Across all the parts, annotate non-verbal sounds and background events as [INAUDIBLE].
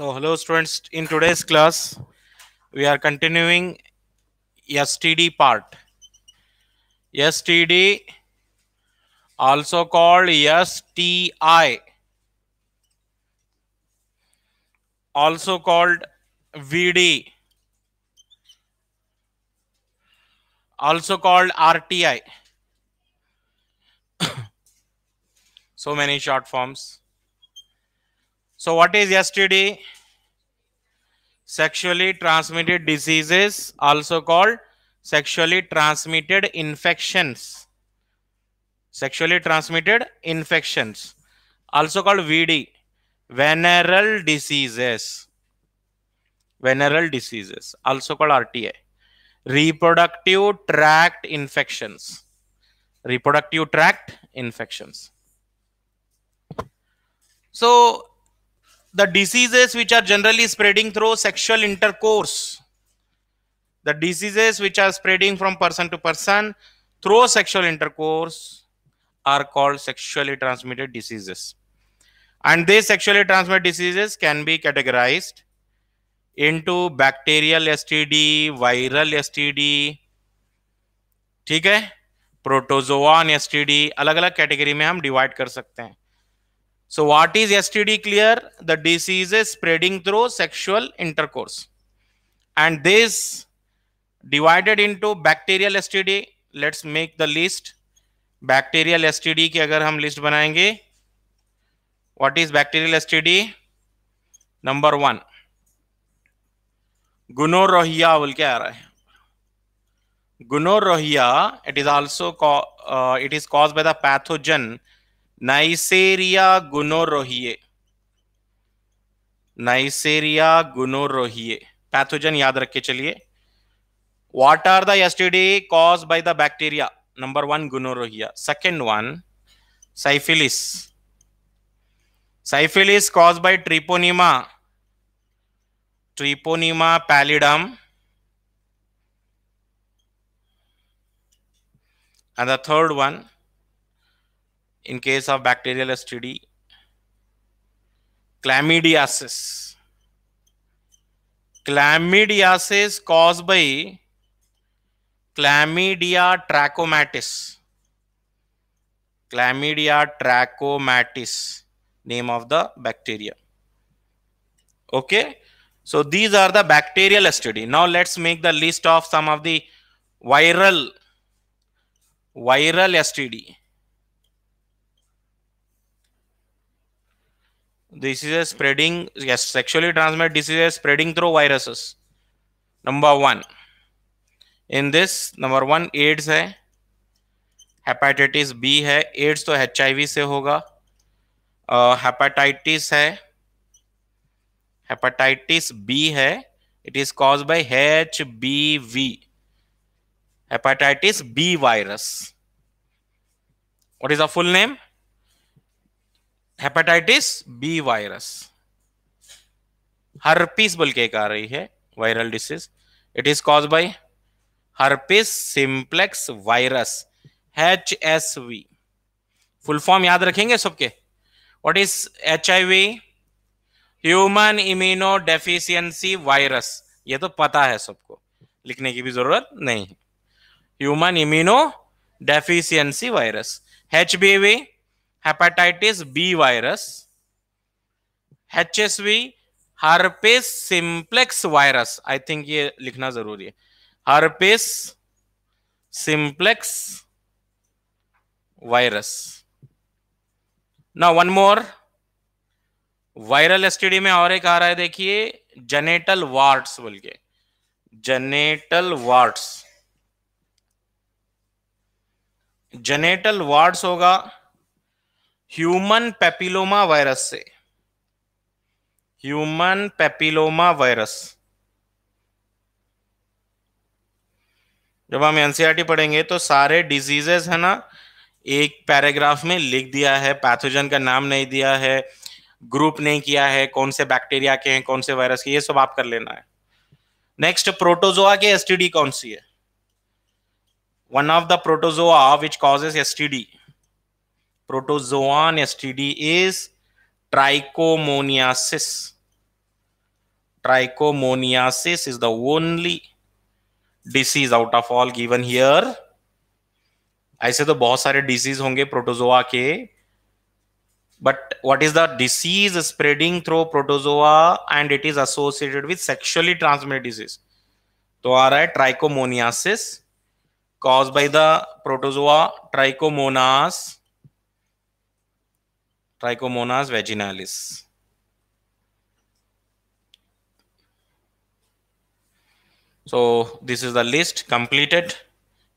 So hello students, in today's class, we are continuing STD part. STD also called STI also called VD also called RTI [COUGHS] so many short forms so what is STD? Sexually transmitted diseases, also called sexually transmitted infections. Sexually transmitted infections, also called VD, venereal diseases. Venereal diseases, also called RTA. Reproductive tract infections. Reproductive tract infections. So the diseases which are generally spreading through sexual intercourse the diseases which are spreading from person to person through sexual intercourse are called sexually transmitted diseases and these sexually transmitted diseases can be categorized into bacterial std viral std ठीक है protozoan S अलग अलग category में हम divide कर सकते हैं so what is STD clear? The disease is spreading through sexual intercourse. And this divided into bacterial STD. Let's make the list. Bacterial STD की अगर हम list what is bacterial STD? Number one. Gonorrhea will के आ रहा Gonorrhea, it is also uh, it is caused by the pathogen Neisseria gonorrhoeae Neisseria gonorrhoeae pathogen याद रख के चलिए what are the STD cause by the bacteria number one gonorrhoea second one syphilis syphilis cause by Treponema Treponema pallidum and the third one in case of bacterial STD, chlamydiasis. Chlamydiasis caused by Chlamydia trachomatis. Chlamydia trachomatis, name of the bacteria. Okay, so these are the bacterial STD. Now let's make the list of some of the viral viral STD. this is a spreading yes sexually transmitted disease is spreading through viruses number 1 in this number 1 aids hai hepatitis b hai aids to hiv se hoga uh, hepatitis hai hepatitis b hai it is caused by hbv hepatitis b virus what is the full name hepatitis B virus herpes बोल के एक आ रही है viral disease it is cause by herpes simplex virus H S V full form याद रखेंगे सबके what is H I V human immunodeficiency virus ये तो पता है सबको लिखने की भी जरूरत नहीं है human immunodeficiency virus H B V hepatitis B virus, HSV, herpes simplex virus I think ये लिखना जरूरी है हर्पेस सिंप्लेक्स वायरस ना वन मोर वायरल एसटीडी में और एक आ रहा है देखिए जेनेटल वार्ड्स बोल के जेनेटल वार्ड्स जेनेटल वार्ड्स होगा ह्यूमन पेपिलोमा वायरस से ह्यूमन पेपिलोमा वायरस जब हम एनसीईआरटी e पढ़ेंगे तो सारे डिजीजेस है ना एक पैराग्राफ में लिख दिया है पैथोजन का नाम नहीं दिया है ग्रुप नहीं किया है कौन से बैक्टीरिया के हैं कौन से वायरस के ये सब आप कर लेना है नेक्स्ट प्रोटोजोआ के एसटीडी कौन सी है one of the protozoa which causes STD protozoan S T D is trichomoniasis trichomoniasis is the only disease out of all given here ऐसे तो बहुत सारे डिसीज होंगे प्रोटोजोआ के but what is the disease spreading through protozoa and it is associated with sexually transmitted disease तो आ रहा है trichomoniasis cause by the protozoa Trichomonas Trichomonas vaginalis so this is the list completed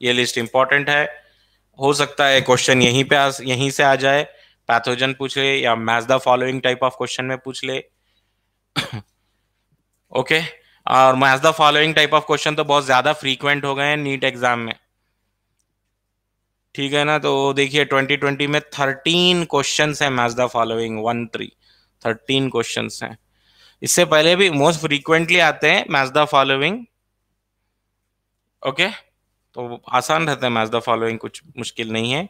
ये list important है हो सकता है question यहीं पे यहीं से आ जाए पैथोजन पूछ ले या match the following type of question में पूछ ले ओके [COUGHS] okay? और match the following type of question तो बहुत ज्यादा फ्रीक्वेंट हो गए हैं नीट एग्जाम में ठीक है ना तो देखिए 2020 में 13 क्वेश्चंस हैं match the following one three thirteen question हैं इससे पहले भी मोस्ट फ्रीक्वेंटली आते हैं मैच द फॉलोइंग ओके तो आसान रहता है मैच द फॉलोइंग कुछ मुश्किल नहीं है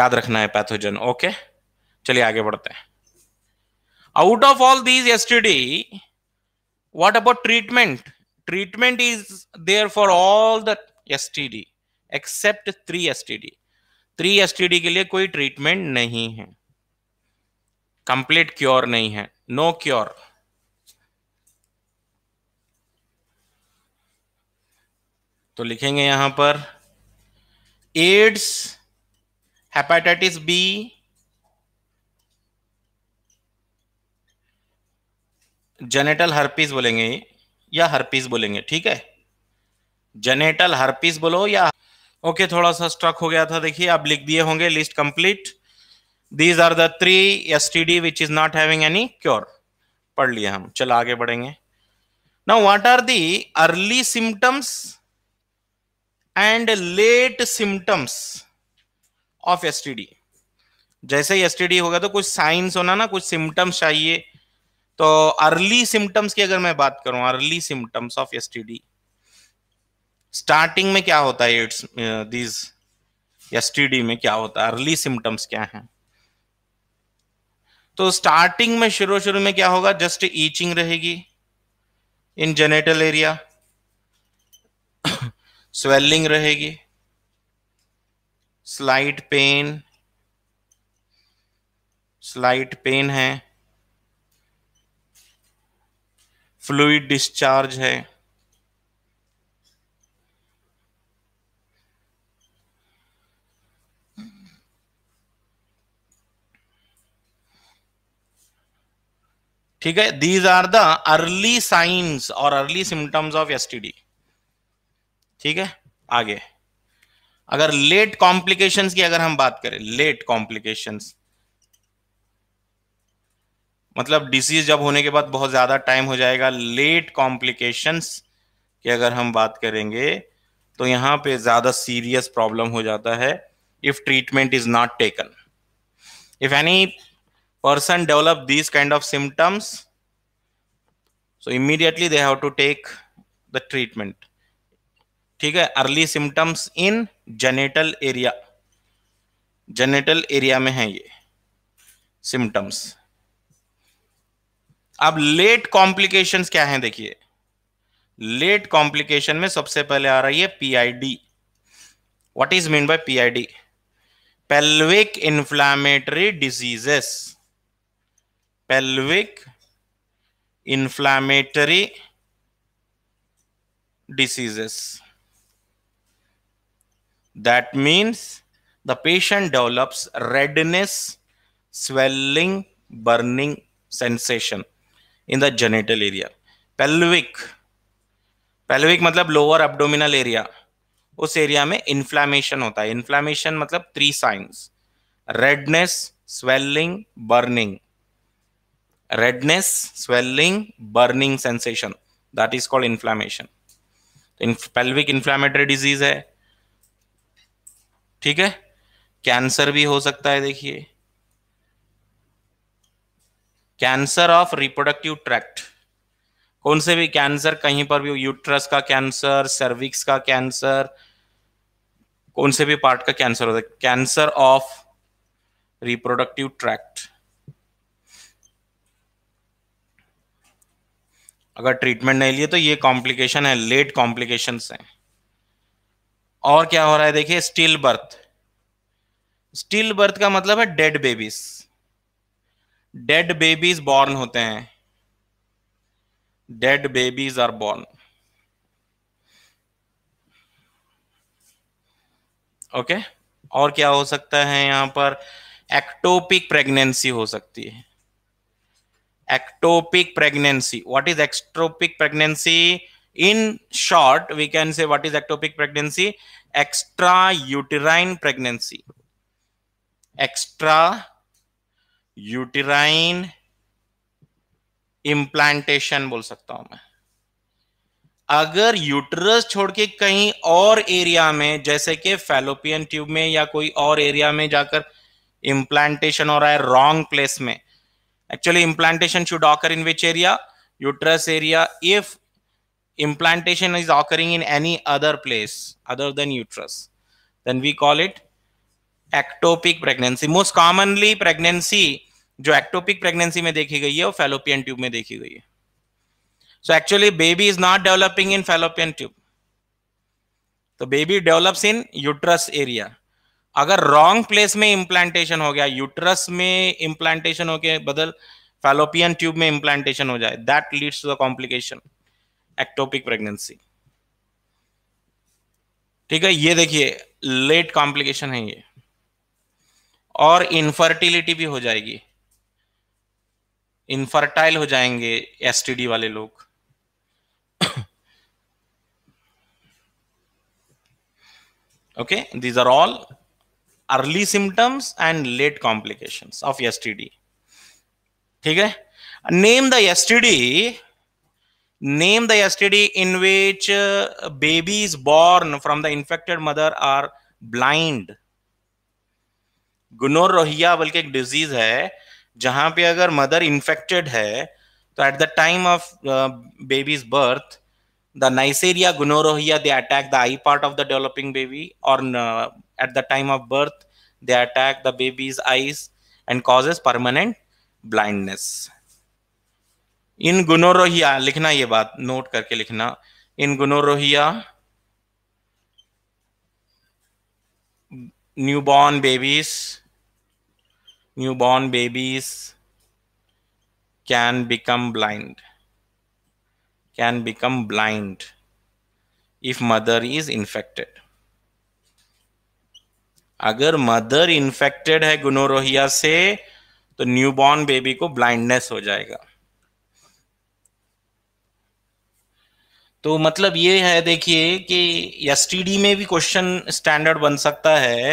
याद रखना है पैथोजन ओके चलिए आगे बढ़ते हैं out of all these STD what about treatment treatment is there for all the D except three S three S के लिए कोई ट्रीटमेंट नहीं है कंप्लीट क्योर नहीं है नो क्योर तो लिखेंगे यहां पर AIDS hepatitis B genital herpes बोलेंगे या हर्पीस बोलेंगे ठीक है जेनेटल हर्पीस बोलो या ओके okay, थोड़ा सा स्ट्रक हो गया था देखिए आप लिख दिए होंगे list complete these are the three S T D which is not having any cure पढ़ लिया हम चलो आगे बढ़ेंगे now what are the early symptoms and late symptoms of S T D जैसे एस टी डी होगा तो कुछ साइंस होना ना कुछ सिम्टम्स चाहिए तो अर्ली सिम्टम्स की अगर मैं बात करूं early symptoms of S T D starting में क्या होता है इट्स दीज एस में क्या होता है अर्ली सिम्टम्स क्या है तो स्टार्टिंग में शुरू शुरू में क्या होगा जस्ट ईचिंग रहेगी इन जेनेटल एरिया स्वेलिंग रहेगी स्लाइट पेन स्लाइट पेन है फ्लूड डिस्चार्ज है ठीक है these are the early signs और अर्ली सिम्टम्स ऑफ एस ठीक है आगे अगर लेट कॉम्प्लिकेशंस की अगर हम बात करें लेट कॉम्प्लिकेशंस मतलब डिसीज जब होने के बाद बहुत ज्यादा टाइम हो जाएगा लेट कॉम्प्लिकेशंस की अगर हम बात करेंगे तो यहां पे ज्यादा सीरियस प्रॉब्लम हो जाता है if treatment is not taken if any person develop these kind of symptoms so immediately they have to take the treatment ठीक है early symptoms in genital area genital area में है ये सिम्टम्स अब late complications क्या हैं देखिए late complication में सबसे पहले आ रही है PID what is mean by PID pelvic inflammatory diseases pelvic inflammatory diseases. That means the patient develops redness, swelling, burning sensation in the genital area. Pelvic, pelvic मतलब लोअर एब्डोमिनल एरिया उस area में inflammation होता है inflammation मतलब three signs redness swelling burning redness swelling burning sensation that is called inflammation in pelvic inflammatory disease है ठीक है cancer भी हो सकता है देखिए कैंसर ऑफ रिप्रोडक्टिव ट्रैक्ट कौन से भी कैंसर कहीं पर भी यूट्रस का कैंसर सर्विक्स का कैंसर कौन से भी पार्ट का कैंसर होता है कैंसर ऑफ रिप्रोडक्टिव ट्रैक्ट अगर ट्रीटमेंट नहीं लिए तो ये कॉम्प्लिकेशन है लेट कॉम्प्लिकेशन है और क्या हो रहा है देखिए स्टील बर्थ स्टील बर्थ का मतलब है dead babies dead babies born होते हैं dead babies are born okay और क्या हो सकता है यहां पर एक्टोपिक प्रेगनेंसी हो सकती है ectopic pregnancy what is ectopic pregnancy in short we can say what is ectopic pregnancy extra uterine pregnancy extra uterine implantation बोल सकता हूं मैं अगर यूटरस छोड़ के कहीं और एरिया में जैसे कि फेलोपियन ट्यूब में या कोई और एरिया में जाकर इम्प्लांटेशन हो रहा है रॉन्ग प्लेस में Actually, implantation should occur in which area? Uterus area. If implantation is occurring in any other place other than uterus, then we call it ectopic pregnancy most commonly pregnancy जो ectopic pregnancy में देखी गई है वो fallopian tube में देखी गई है so actually baby is not developing in fallopian tube तो baby develops in uterus area अगर रॉन्ग प्लेस में इम्प्लांटेशन हो गया यूट्रस में इम्प्लांटेशन हो गया बदल फैलोपियन ट्यूब में इम्प्लांटेशन हो जाए that leads to the complication ectopic pregnancy ठीक है ये देखिए लेट कॉम्प्लिकेशन है ये और इनफर्टिलिटी भी हो जाएगी इनफर्टाइल हो जाएंगे एसटीडी वाले लोग okay these are all early symptoms and late complication of D ठीक है name the STD name the D in which babies born from the the mother are blind gonorrhoea बल्कि एक disease है जहां पे अगर मदर इन्फेक्टेड है तो at the time of babies birth the Neisseria gonorrhoea they attack the eye part of the developing baby और at the time of birth they attack the baby's eyes and causes permanent blindness in gonorrhoea लिखना ये note note करके लिखना in gonorrhoea newborn babies newborn babies can become blind can become blind if mother is infected अगर mother infected है gonorrhoea से तो newborn baby को blindness हो जाएगा तो मतलब ये है देखिए कि एस में भी क्वेश्चन स्टैंडर्ड बन सकता है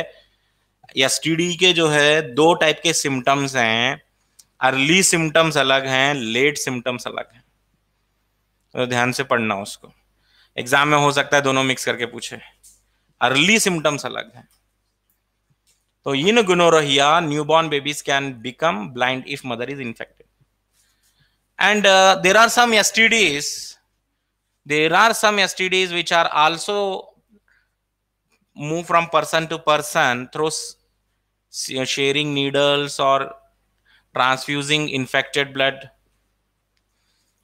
एस के जो है दो टाइप के सिम्टम्स हैं अर्ली सिम्टम्स अलग हैं लेट सिम्टम्स अलग हैं तो ध्यान से पढ़ना उसको एग्जाम में हो सकता है दोनों मिक्स करके पूछे अर्ली सिम्टम्स अलग हैं So in a enogonorrhea, newborn babies can become blind if mother is infected. And uh, there are some STDs. There are some STDs which are also move from person to person through sharing needles or transfusing infected blood.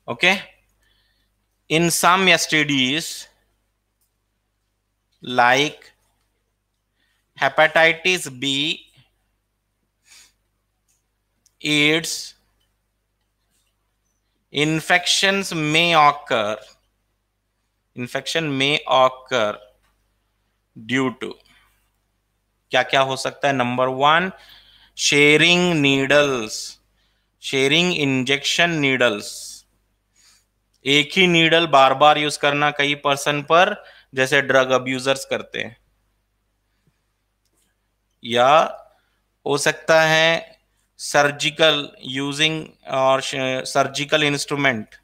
Okay. In some STDs, like hepatitis B AIDS infection may occur infection may occur due to क्या क्या हो सकता है number one sharing needles sharing injection needles एक ही needle बार बार use करना कई person पर जैसे ड्रग अब्यूजर्स करते हैं या हो सकता है सर्जिकल यूजिंग और surgical instrument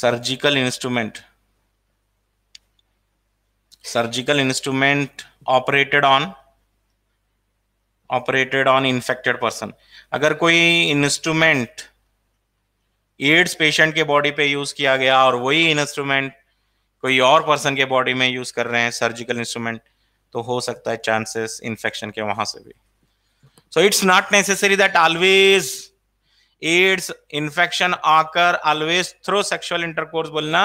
surgical instrument surgical instrument operated on operated on infected person अगर कोई इंस्ट्रूमेंट एड्स पेशेंट के बॉडी पे यूज किया गया और वही इंस्ट्रूमेंट कोई और पर्सन के बॉडी में यूज कर रहे हैं सर्जिकल इंस्ट्रूमेंट तो हो सकता है चांसेस इन्फेक्शन के वहां से भी so it's not necessary that always AIDS infection occur always through sexual intercourse बोलना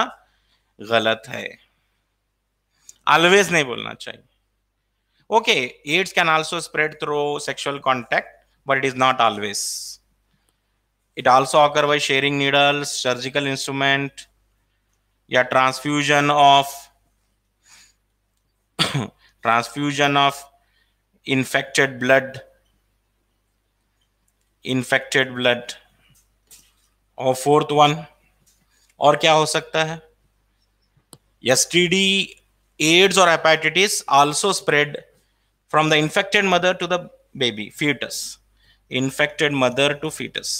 गलत है ऑलवेज नहीं बोलना चाहिए okay AIDS can also spread through sexual contact but it is not always it also occur by sharing needles surgical instrument या transfusion of transfusion of infected blood infected blood और fourth one और क्या हो सकता है STD, AIDS or hepatitis also spread from the infected mother to the baby, fetus. Infected mother to fetus.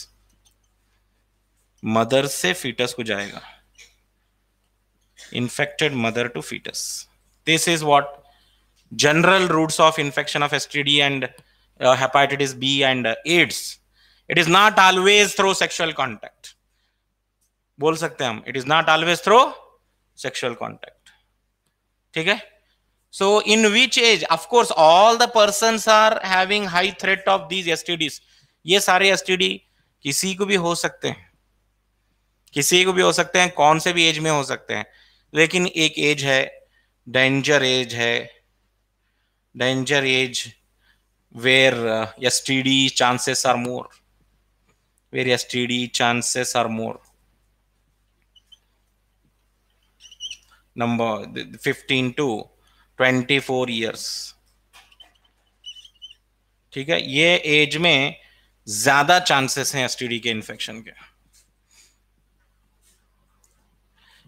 Mother से fetus को जाएगा. Infected mother to fetus. This is what general routes of infection of STD and uh, hepatitis B and uh, AIDS. It is not always through sexual contact. बोल सकते हैं हम it is not always through sexual contact ठीक है so in which age of course all the person are having high threat of these S ये सारे S किसी को भी हो सकते हैं किसी को भी हो सकते हैं कौन से भी एज में हो सकते हैं लेकिन एक एज है डेंजर एज है danger age where uh, STD chances are more, where STD chances are more. Number 15 to 24 years. ठीक है ये एज में ज्यादा चांसेस हैं एसटीडी के इन्फेक्शन के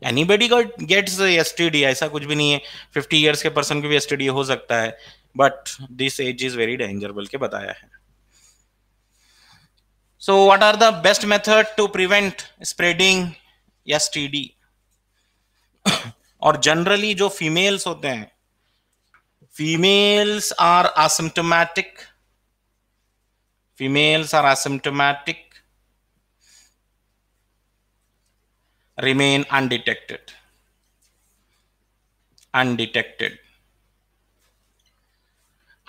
एनीबडी गेट्स एसटीडी ऐसा कुछ भी नहीं है 50 इयर्स के पर्सन को भी एसटीडी हो सकता है but this age is very danger बोल के बताया है so what are the best method to prevent spreading S और जनरली जो फीमेल्स होते हैं females are asymptomatic females are asymptomatic remain undetected undetected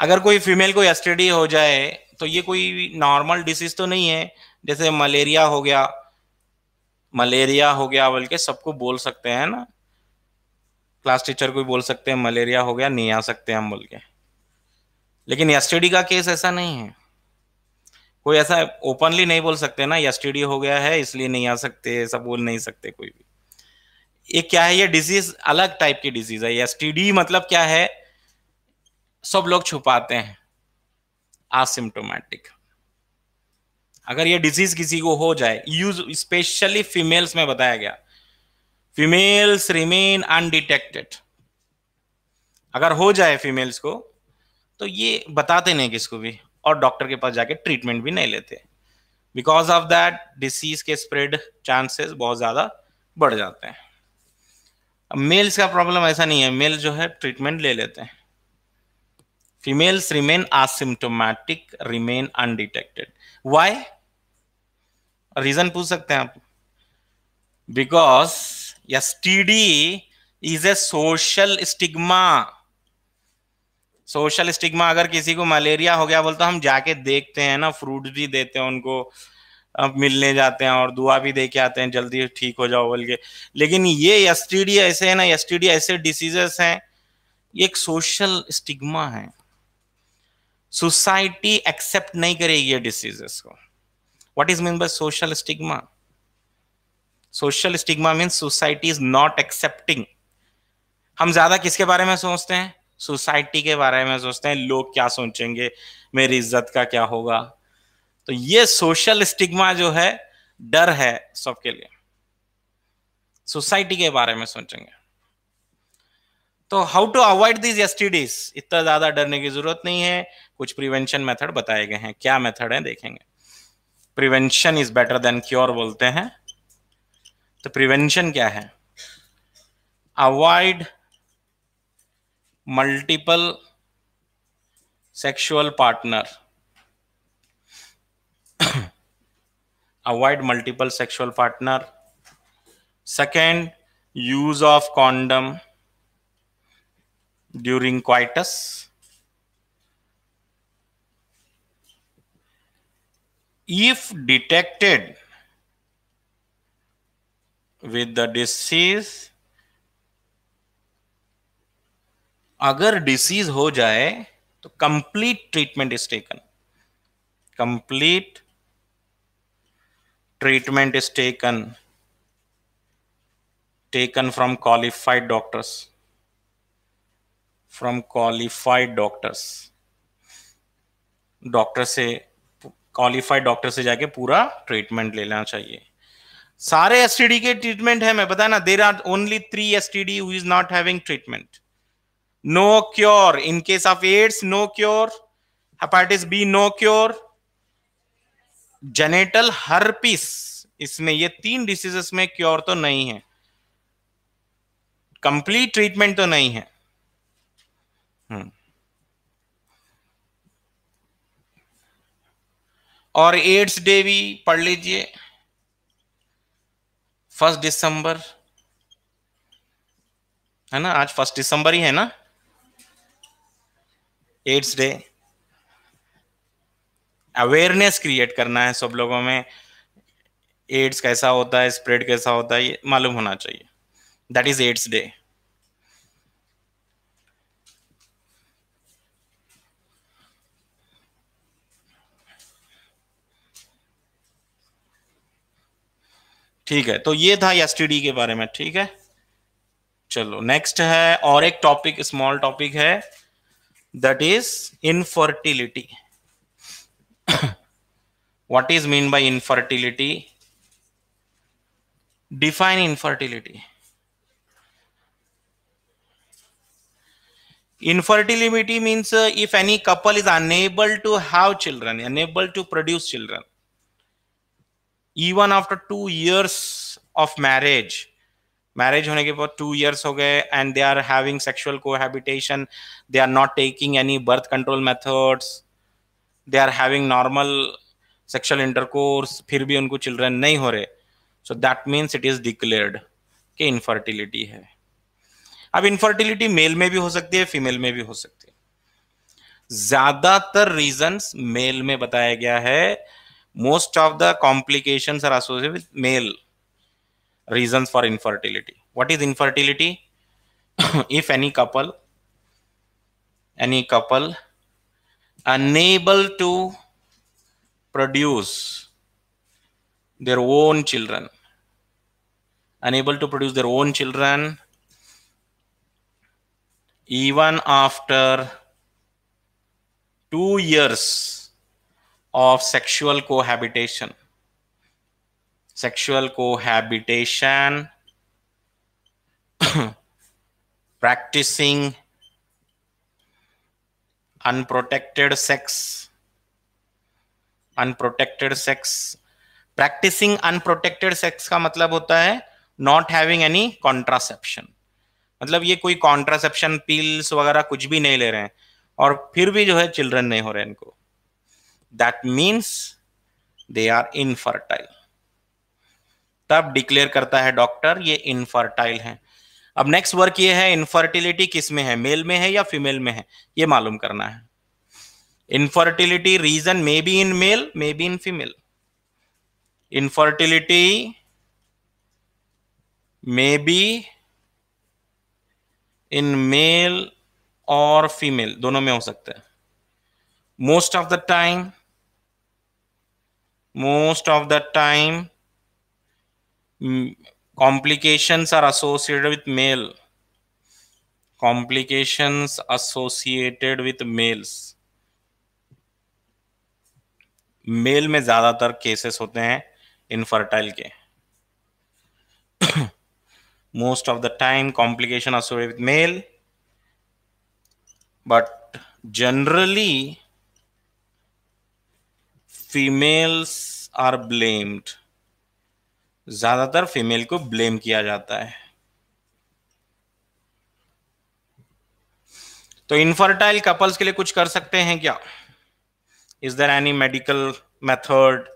अगर कोई फीमेल को एसटीडी हो जाए तो ये कोई नॉर्मल डिसीज तो नहीं है जैसे मलेरिया हो गया मलेरिया हो गया बल्कि सबको बोल सकते हैं ना क्लास टीचर को बोल सकते हैं मलेरिया हो गया नहीं आ सकते हम बोल के लेकिन एसटीडी का केस ऐसा नहीं है कोई ऐसा ओपनली नहीं बोल सकते ना एसटीडी हो गया है इसलिए नहीं आ सकते ऐसा बोल नहीं सकते कोई भी ये क्या है ये डिजीज अलग टाइप की डिजीज है एसटीडी मतलब क्या है सब लोग छुपाते हैं आसिम्टोमेटिक अगर ये डिजीज किसी को हो जाए यूज स्पेशली फीमेल्स में बताया गया फीमेल्स रिमेन अनडिटेक्टेड अगर हो जाए फीमेल्स को तो ये बताते नहीं किसको भी और डॉक्टर के पास जाके ट्रीटमेंट भी नहीं लेते बिकॉज ऑफ दैट डिसीज के स्प्रेड चांसेस बहुत ज़्यादा बढ़ जाते हैं मेल्स का प्रॉब्लम ऐसा नहीं है मेल जो है ट्रीटमेंट ले लेते हैं Females remain asymptomatic, remain undetected. Why? Reason पूछ सकते हैं आप because std is a social stigma social stigma अगर किसी को मलेरिया हो गया बोलते तो हम जाके देखते हैं ना फ्रूट भी देते हैं उनको अब मिलने जाते हैं और दुआ भी दे के आते हैं जल्दी ठीक हो जाओ बोल के लेकिन ये एस ऐसे है ना एस ऐसे डिसीजेस हैं ये एक सोशल स्टिग्मा है सोसाइटी एक्सेप्ट नहीं करेगी ये डिसीजेस को what is mean by social stigma social stigma mean society is not accepting हम ज्यादा किसके बारे में सोचते हैं सोसाइटी के बारे में सोचते हैं लोग क्या सोचेंगे मेरी इज्जत का क्या होगा तो ये सोशल स्टिग्मा जो है डर है सबके लिए सोसाइटी के बारे में सोचेंगे तो how to avoid these Ds इतना ज्यादा डरने की जरूरत नहीं है कुछ प्रिवेंशन मेथड बताए गए हैं क्या मेथड है देखेंगे prevention is better than cure बोलते हैं तो प्रिवेंशन क्या है avoid multiple sexual partner avoid multiple sexual partner second use of condom during coitus. If detected with the disease, अगर डिसीज हो जाए तो complete treatment is taken complete treatment is taken taken from qualified doctors from qualified doctors doctor से qualified doctor से जाके पूरा treatment ले लेना चाहिए सारे डी के ट्रीटमेंट है मैं बताया ना there are only three T D is not having treatment no cure in case of AIDS no cure hepatitis B no cure genital herpes इसमें ये तीन डिसीजेस में क्योर तो नहीं है कंप्लीट ट्रीटमेंट तो नहीं है हम्म। और एड्स डे भी पढ़ लीजिए फर्स्ट दिसंबर है ना आज फर्स्ट दिसंबर ही है ना एड्स डे अवेयरनेस क्रिएट करना है सब लोगों में एड्स कैसा होता है स्प्रेड कैसा होता है ये मालूम होना चाहिए दैट इज एड्स डे ठीक है तो ये था एसटीडी के बारे में ठीक है चलो नेक्स्ट है और एक टॉपिक स्मॉल टॉपिक है that is infertility what is mean by infertility define infertility infertility means if any couple is unable to have children unable to produce children even after two years of marriage marriage होने के बाद two years हो गए and they are having sexual cohabitation they are not taking any birth control methods they are having normal sexual intercourse फिर भी उनको children नहीं हो रहे so that means it is declared कि इनफर्टिलिटी है अब इनफर्टिलिटी मेल में भी हो सकती है फीमेल में भी हो सकती है ज्यादातर रीजंस मेल में बताया गया है most of the complications are associated with male reasons for infertility what is infertility [COUGHS] if any couple any couple unable to produce their own children unable to produce their own children even after two years of sexual cohabitation sexual cohabitation [COUGHS] practicing unprotected sex unprotected sex practicing unprotected sex का मतलब होता है not having any contraception मतलब ये कोई contraception pills वगैरह कुछ भी नहीं ले रहे हैं और फिर भी जो है चिल्ड्रन नहीं हो रहे हैं इनको that means they are infertile तब डिक्लेयर करता है डॉक्टर ये इनफर्टाइल है अब नेक्स्ट वर्क ये है इनफर्टिलिटी किस में है मेल में है या फीमेल में है ये मालूम करना है infertility reason may be in male may be in female infertility may be in male और फीमेल दोनों में हो सकता है most of the time most of the time complications are associated with male complications associated with males male में ज्यादातर cases होते हैं इनफर्टाइल के most of the time complication associated with male but generally females are blamed ज्यादातर female को blame किया जाता है तो इनफर्टाइल कपल्स के लिए कुछ कर सकते हैं क्या is there any medical method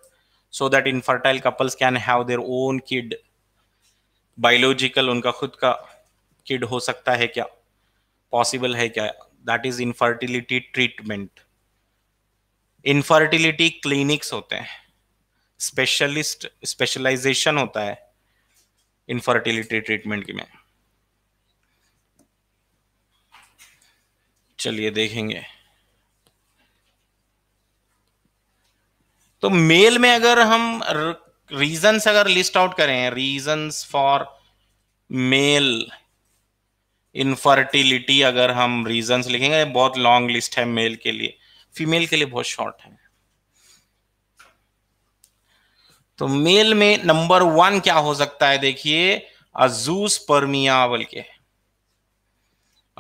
so that infertile couples can have their own kid biological उनका खुद का किड हो सकता है क्या पॉसिबल है क्या that is infertility treatment infertility clinics होते हैं स्पेशलिस्ट स्पेशलाइजेशन होता है इनफर्टिलिटी ट्रीटमेंट की में चलिए देखेंगे तो मेल में अगर हम रीजंस अगर लिस्ट आउट करें रीजंस फॉर मेल इनफर्टिलिटी अगर हम रीजंस लिखेंगे बहुत लॉन्ग लिस्ट है मेल के लिए फीमेल के लिए बहुत शॉर्ट है तो मेल में नंबर वन क्या हो सकता है देखिए अजूस परमिया बोल के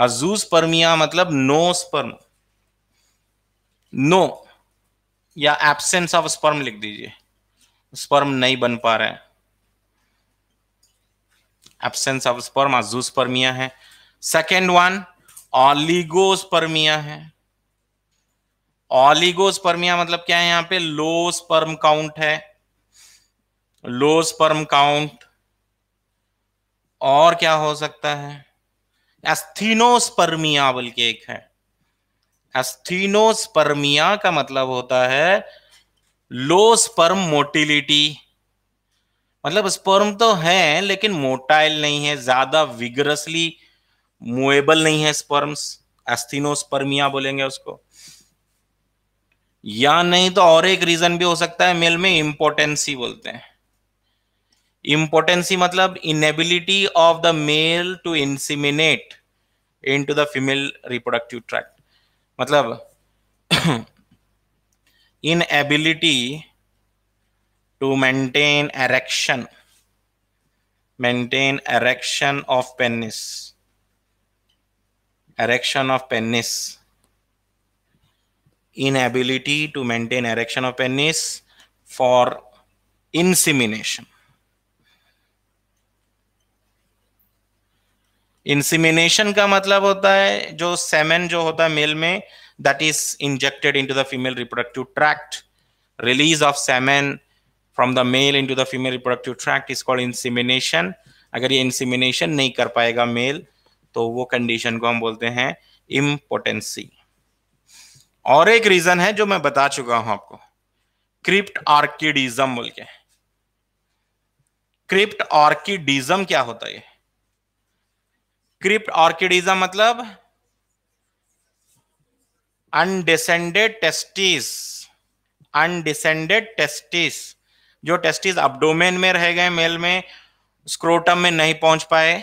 अजूस परमिया मतलब नो स्पर्म नो या एब्सेंस ऑफ स्पर्म लिख दीजिए स्पर्म नहीं बन पा रहे एब्सेंस ऑफ स्पर्म परमिया है सेकेंड वन परमिया है ऑलिगोस्पर्मिया मतलब क्या है यहां पे लो स्पर्म काउंट है लो स्पर्म काउंट और क्या हो सकता है एस्थीनोस्पर्मिया बोल के एक है एस्थीनोस्पर्मिया का मतलब होता है लो स्पर्म मोटिलिटी मतलब स्पर्म तो है लेकिन मोटाइल नहीं है ज्यादा विगरसली मूवेबल नहीं है स्पर्म्स एस्थीनोस्पर्मिया बोलेंगे उसको या नहीं तो और एक रीजन भी हो सकता है मेल में इंपोर्टेंसी बोलते हैं इंपोर्टेंसी मतलब inability of the male to inseminate into the female reproductive tract मतलब inability to maintain erection maintain erection of penis erection of penis inability to maintain erection of penis for insemination. Insemination का मतलब होता है जो semen जो होता है male में that is injected into the female reproductive tract release of semen from the male into the female reproductive tract is called insemination अगर ये इंसिमिनेशन नहीं कर पाएगा मेल तो वो कंडीशन को हम बोलते हैं इम्पोटेंसी और एक रीजन है जो मैं बता चुका हूं आपको क्रिप्ट आर्किडिज्म बोल के क्रिप्ट आर्किडिज्म क्या होता है क्रिप्ट आर्किडिज्म मतलब अनडिसेंडेड टेस्टिस अनडिसेंडेड टेस्टिस जो टेस्टिस अपडोमेन में रह गए मेल में स्क्रोटम में नहीं पहुंच पाए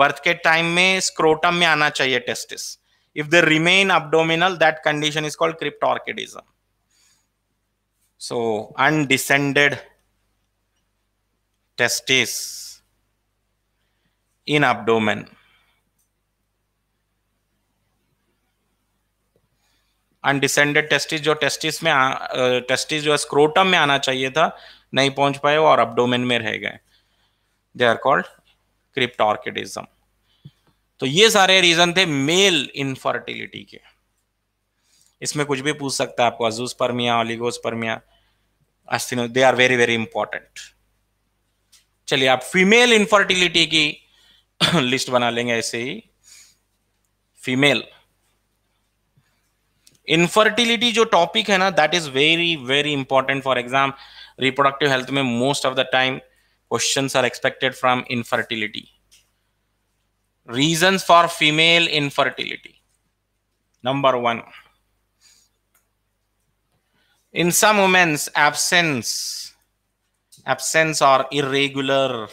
बर्थ के टाइम में स्क्रोटम में आना चाहिए testis if they remain abdominal that condition is called cryptorchidism so undescended testis in abdomen undescended testis जो टेस्टिस में टेस्टिस जो स्क्रोटम में आना चाहिए था नहीं पहुंच पाए और अबडोमेन में रह गए दे आर कॉल्ड क्रिप्टॉर्किडिज्म तो ये सारे रीजन थे मेल इनफर्टिलिटी के इसमें कुछ भी पूछ सकता है आपको azoospermia oligospermia astheno they are very very important चलिए आप फीमेल इनफर्टिलिटी की लिस्ट [COUGHS] बना लेंगे ऐसे ही फीमेल इनफर्टिलिटी जो टॉपिक है ना that is very very important for exam reproductive health में most of the time question are expected from infertility reasons for female infertility number 1 in some women absence absence or irregular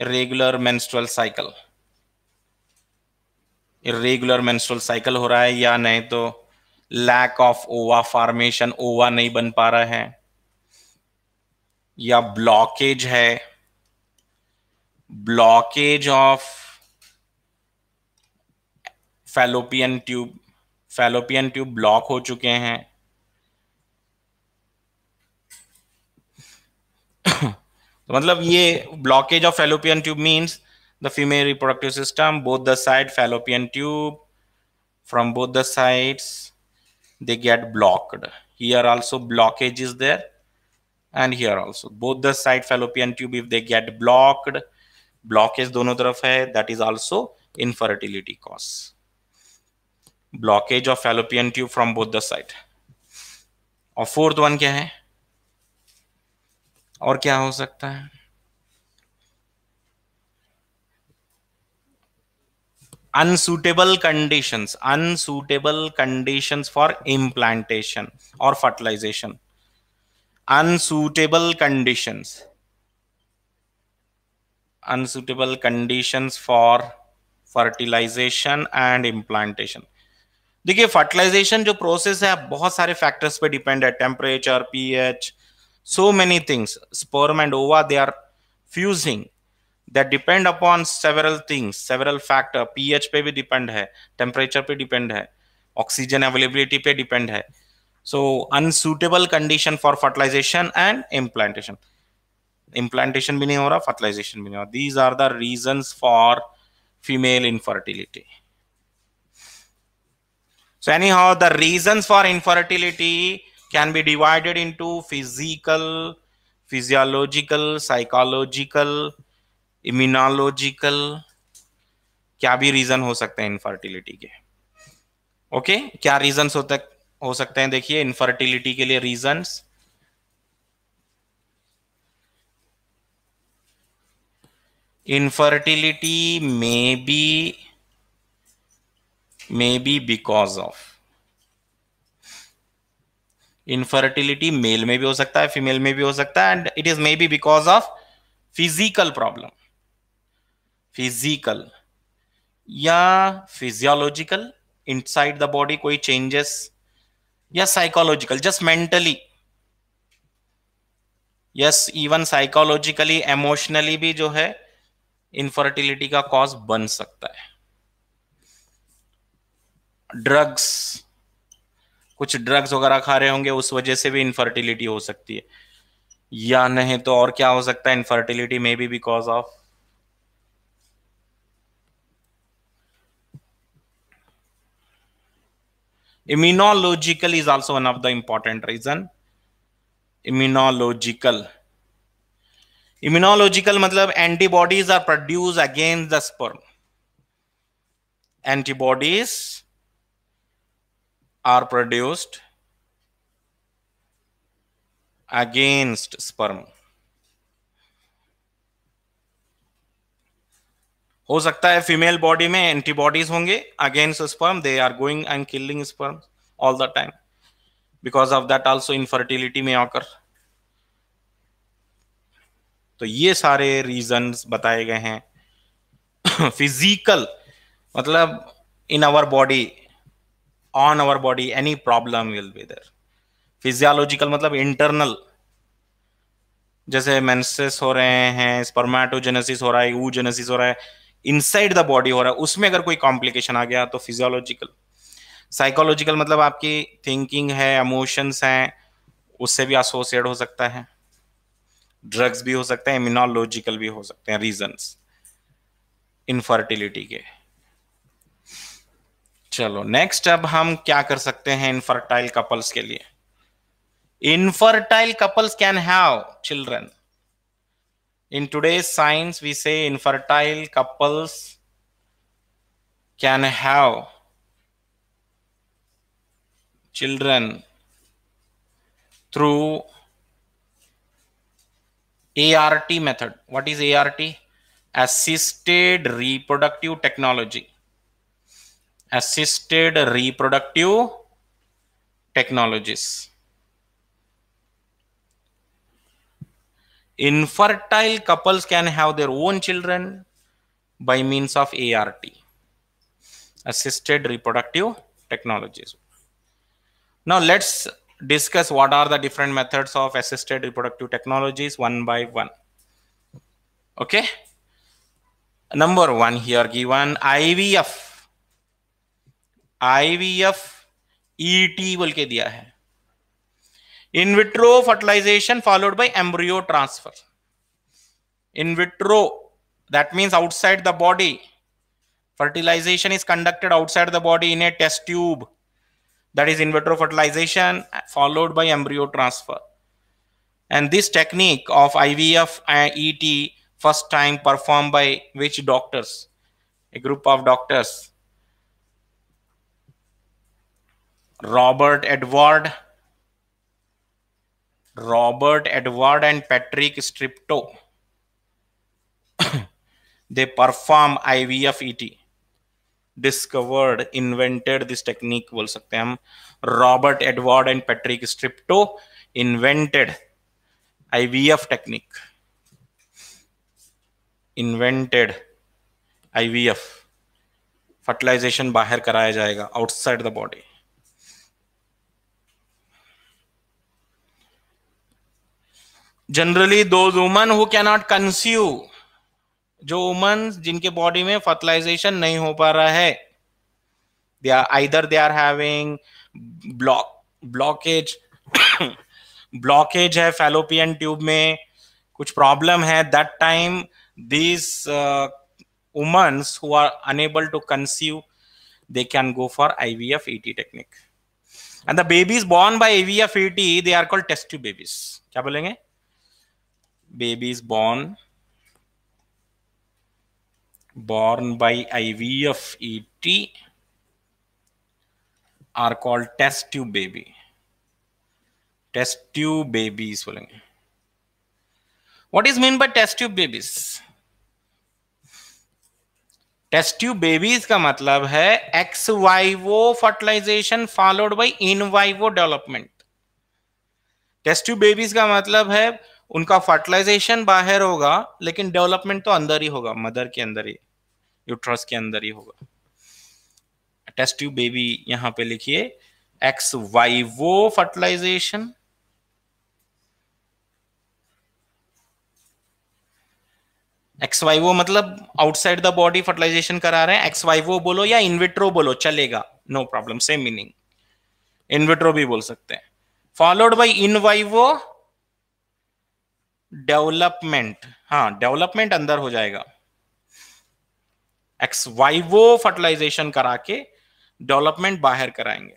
irregular menstrual cycle irregular menstrual cycle हो रहा है या नहीं तो lack of ova formation ova नहीं बन पा रहा है या ब्लॉकेज है blockage of fallopian tube fallopian tube blocked हो चुके हैं [COUGHS] तो मतलब ये blockage of fallopian tube means the female reproductive system both the side fallopian tube from both the side they get blocked here also blockage is there and here also both the side fallopian tube if they get blocked blockage दोनों तरफ है that is also infertility cause blockage of fallopian tube from both the side और fourth one क्या है और क्या हो सकता है unsuitable conditions unsuitable conditions for implantation और fertilization unsuitable conditions unsuitable conditions for fertilization and implantation देखिए फर्टिलाइजेशन जो प्रोसेस है बहुत सारे फैक्टर्स पे डिपेंड है temperature pH so many things sperm and ova they are fusing that depend upon several things several factor pH पे भी depend है टेम्परेचर पे डिपेंड है ऑक्सीजन अवेलेबिलिटी पे डिपेंड है so unsuitable condition for fertilization and implantation implantation भी नहीं हो रहा फर्टिलाइजेशन भी नहीं हो रहा these are the reason for female infertility So anyhow, the reasons for infertility can be divided into physical, physiological, psychological, immunological क्या भी रीजन हो सकते हैं इनफर्टिलिटी के ओके okay? क्या रीजन होते हो सकते हैं देखिए इनफर्टिलिटी के लिए रीजंस इनफर्टिलिटी में be maybe because of infertility male में भी हो सकता है फीमेल में भी हो सकता है and it is may be because of physical problem physical या फिजियोलॉजिकल इनसाइड द बॉडी कोई चेंजेस या psychological just mentally yes even psychologically emotionally भी जो है इनफर्टिलिटी का कॉज बन सकता है ड्रग्स कुछ ड्रग्स वगैरह खा रहे होंगे उस वजह से भी इनफर्टिलिटी हो सकती है या नहीं तो और क्या हो सकता है infertility may be because of immunological is also one of the important reason immunological immunological मतलब antibodies are produce against the sperm antibodies are produced against sperm हो सकता है फीमेल बॉडी में एंटीबॉडीज होंगे against sperm they are going and killing sperm all the time because of that also infertility में आकर तो ये सारे रीजंस बताए गए हैं फिजिकल [COUGHS] मतलब in our body on our body any problem will be there physiological मतलब इंटरनल जैसे मेंसेस हो रहे हैं स्पर्मेटोजेनेसिस हो रहा है यूजेनेसिस हो रहा है इनसाइड द बॉडी हो रहा है उसमें अगर कोई कॉम्प्लिकेशन आ गया तो फिजियोलॉजिकल साइकोलॉजिकल मतलब आपकी थिंकिंग है इमोशंस हैं उससे भी एसोसिएट हो सकता है ड्रग्स भी हो सकते हैं इम्यूनोलॉजिकल भी हो सकते हैं रीजंस इनफर्टिलिटी के चलो नेक्स्ट अब हम क्या कर सकते हैं इनफर्टाइल कपल्स के लिए infertile couples can have children in today science we say infertile couples can have children through A R T method what is A R T assisted reproductive technology assisted reproductive technologies. Infertile couples can have their own children by means of ART, assisted reproductive technologies. Now let's discuss what are the different methods of assisted reproductive technologies one by one. Okay. Number one here given IVF IVF, ET बोल के दिया है in vitro fertilization followed by embryo transfer in vitro that means outside the body fertilization is conducted outside the body in a test tube that is in vitro fertilization followed by embryo transfer and this technique of ivf and et first time performed by which doctors a group of doctors Robert Edward Robert Edward and Patrick Steptoe V F E T discovered invented this technique बोल सकते हैं हम Robert Edward and Patrick Steptoe invented I V F technique invented I V F fertilization बाहर कराया जाएगा outside the body generally to woman who cannot conceive जो woman जिनके body में फर्टिलाइजेशन नहीं हो पा रहा है they are either they are having block blockage blockage है फेलोपियन ट्यूब में कुछ प्रॉब्लम है that time this womans who are unable to conceive they can go for IVF ET technique. And the babies born by IVF ET, they are called test tube babies. क्या बोलेंगे baby is born born by IVF ET are called test tube baby. Test tube babies. What is meant by test tube babies? Test tube babies का मतलब है ex vivo fertilization followed by in vivo development test tube babies का मतलब है उनका fertilisation बाहर होगा लेकिन डेवलपमेंट तो अंदर ही होगा मदर के अंदर ही यूट्रस के अंदर ही होगा टेस्ट ट्यूब बेबी यहां पे लिखिए ex vivo fertilization ex vivo मतलब आउटसाइड द बॉडी फर्टिलाइजेशन करा रहे हैं एक्स वो बोलो या इनविट्रो बोलो चलेगा no problem same meaning in vitro भी बोल सकते हैं फॉलोड बाई इन वो डेवलपमेंट हाँ डेवलपमेंट अंदर हो जाएगा एक्स वो फर्टिलाइजेशन करा के डेवलपमेंट बाहर कराएंगे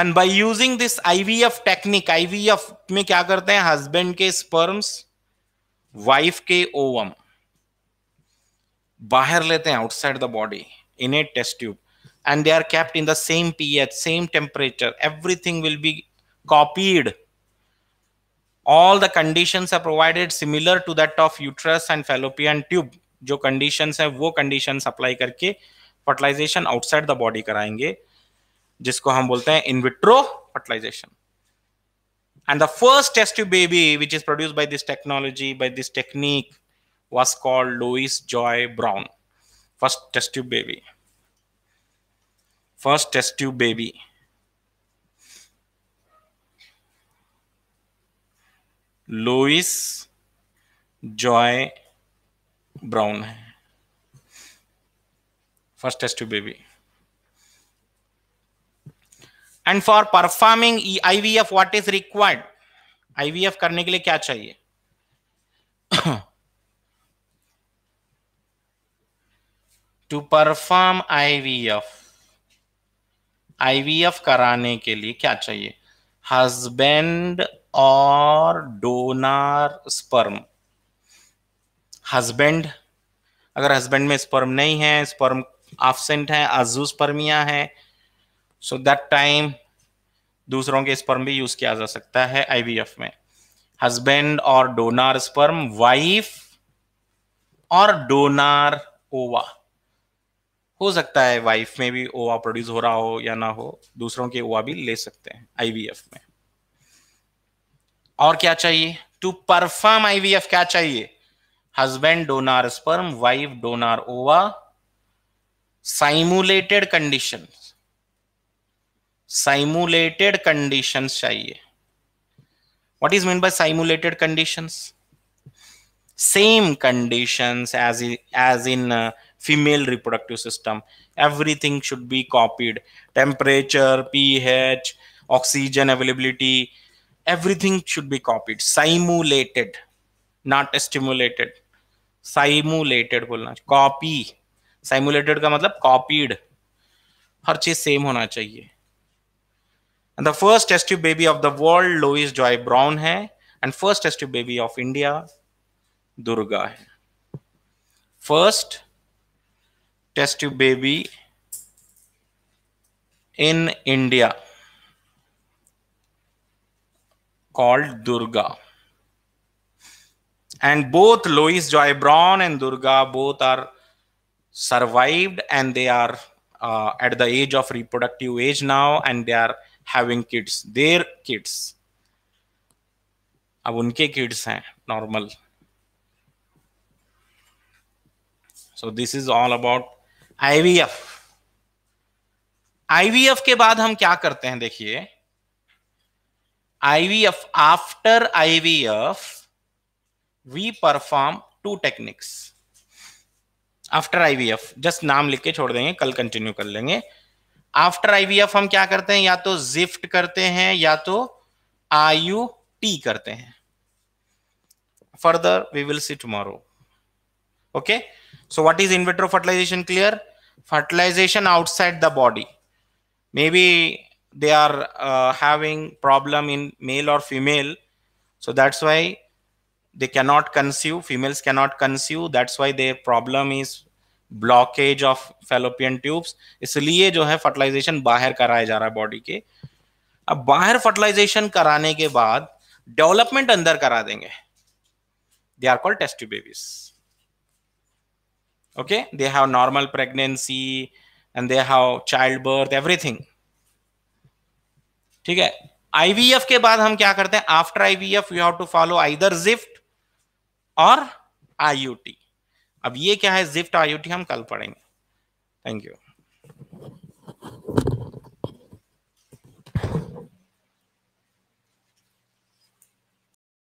and by using this IVF technique IVF में क्या करते हैं हस्बैंड के स्पर्म्स वाइफ के ओवम बाहर लेते हैं outside the body in a test tube and they are kept in the same pH same temperature everything will be copied all the conditions are provided similar to that of uterus and fallopian tube जो conditions है वो conditions apply करके fertilization outside the body कराएंगे जिसको हम बोलते हैं in vitro fertilization and the first test tube baby which is produced by this technology by this technique was called Louis Joy Brown first test tube baby first test tube baby Louise Joy Brown है first test tube baby and for performing IVF what is required IVF करने के लिए क्या चाहिए to perform IVF IVF कराने के लिए क्या चाहिए हजबेंड और डोनार स्पर्म हस्बैंड अगर हस्बैंड में स्पर्म नहीं है स्पर्म ऑफसेंट है आजू स्पर्मिया है सो दैट टाइम दूसरों के स्पर्म भी यूज किया जा सकता है आईवीएफ में हस्बैंड और डोनार स्पर्म वाइफ और डोनार ओवा हो सकता है वाइफ में भी ओवा प्रोड्यूस हो रहा हो या ना हो दूसरों के ओवा भी ले सकते हैं आईवीएफ में और क्या चाहिए to perform I V F क्या चाहिए husband donor sperm wife donor ova simulated condition simulated condition चाहिए what is mean by simulated condition same condition as as in female reproductive system everything should be copied temperature P H oxygen availability everything should be copied simulated not stimulated simulated बोलना copy simulated का मतलब copied हर चीज same होना चाहिए the first test baby of the world Lois Joy Brown है and first test baby of India Durga है first test tube baby in India called Durga. And both Louis Joy Brown and Durga both are survived and they are uh, at the age of reproductive age now and they are having kids, their kids. अब उनके kids हैं normal so this is all about IVF IVF के बाद हम क्या करते हैं देखिए IVF, after IVF, we perform two techniques. After IVF just नाम लिख के छोड़ देंगे कल कंटिन्यू कर लेंगे आफ्टर आईवीएफ हम क्या करते हैं या तो जिफ्ट करते हैं या तो आयु टी करते हैं further we will see tomorrow okay so what is in vitro fertilization clear fertilization outside the body maybe they are uh, having problem in male or female so that's why they cannot conceive females cannot conceive that's why their problem is blockage of fallopian tubes इसलिए जो है fertilization बाहर कराया जा रहा है body के अब बाहर fertilization कराने के बाद development अंदर करा देंगे they are called test tube babies okay they have normal pregnancy and they have childbirth everything ठीक है आईवीएफ के बाद हम क्या करते हैं after IVF you have to follow either GIFT और आईयूटी अब ये क्या है जिफ्ट आईयूटी हम कल पढ़ेंगे थैंक यू